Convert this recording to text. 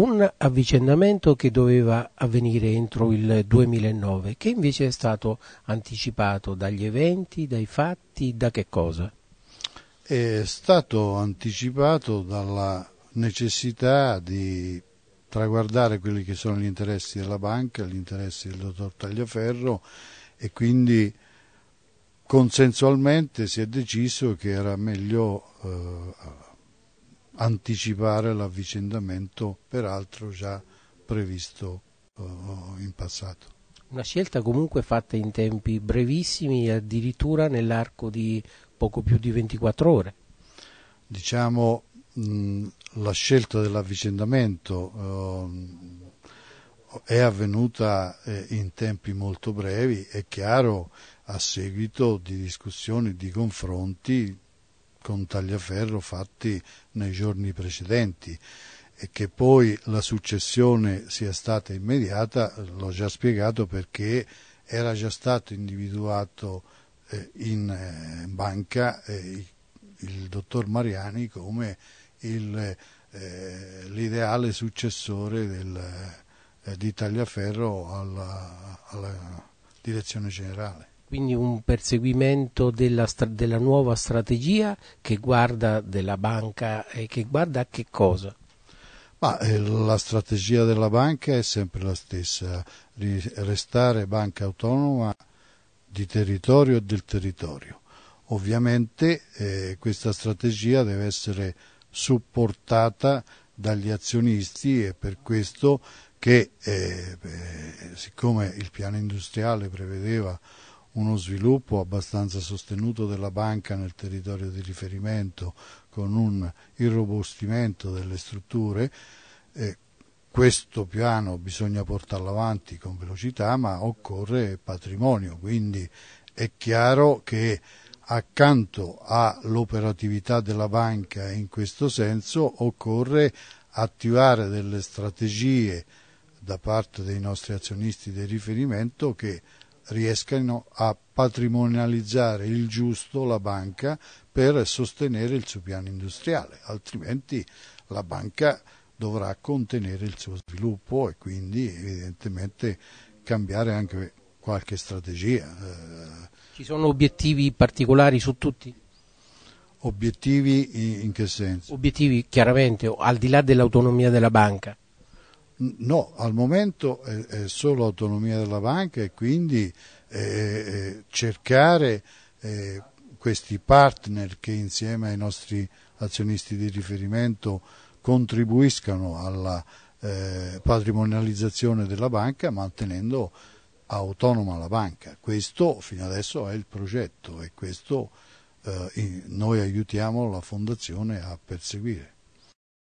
un avvicendamento che doveva avvenire entro il 2009, che invece è stato anticipato dagli eventi, dai fatti, da che cosa? È stato anticipato dalla necessità di traguardare quelli che sono gli interessi della banca, gli interessi del dottor Tagliaferro e quindi consensualmente si è deciso che era meglio eh, anticipare l'avvicendamento peraltro già previsto uh, in passato. Una scelta comunque fatta in tempi brevissimi, addirittura nell'arco di poco più di 24 ore. Diciamo mh, la scelta dell'avvicendamento uh, è avvenuta eh, in tempi molto brevi, è chiaro, a seguito di discussioni, di confronti con tagliaferro fatti nei giorni precedenti e che poi la successione sia stata immediata, l'ho già spiegato perché era già stato individuato eh, in eh, banca eh, il dottor Mariani come il, eh, l'ideale successore del, eh, di Tagliaferro alla, alla direzione generale quindi un perseguimento della, della, nuova strategia che guarda della banca e che guarda a che cosa? Ma, eh, la strategia della banca è sempre la stessa, restare banca autonoma di territorio e del territorio. Ovviamente eh, questa strategia deve essere supportata dagli azionisti e per questo che eh, eh siccome il piano industriale prevedeva uno sviluppo abbastanza sostenuto della banca nel territorio di riferimento con un irrobustimento delle strutture. Eh, questo piano bisogna portarlo avanti con velocità, ma occorre patrimonio, quindi è chiaro che accanto all'operatività della banca in questo senso occorre attivare delle strategie da parte dei nostri azionisti di riferimento che riescano a patrimonializzare il giusto la banca per sostenere il suo piano industriale, altrimenti la banca dovrà contenere il suo sviluppo e quindi evidentemente cambiare anche qualche strategia. Eh. Ci sono obiettivi particolari su tutti? Obiettivi in che senso? Obiettivi chiaramente al di là dell'autonomia della banca. No, al momento è, è solo autonomia della banca e quindi eh, eh, cercare eh, questi partner che insieme ai nostri azionisti di riferimento contribuiscano alla eh, patrimonializzazione della banca mantenendo autonoma la banca. Questo fino adesso è il progetto e questo eh, noi aiutiamo la Fondazione a perseguire.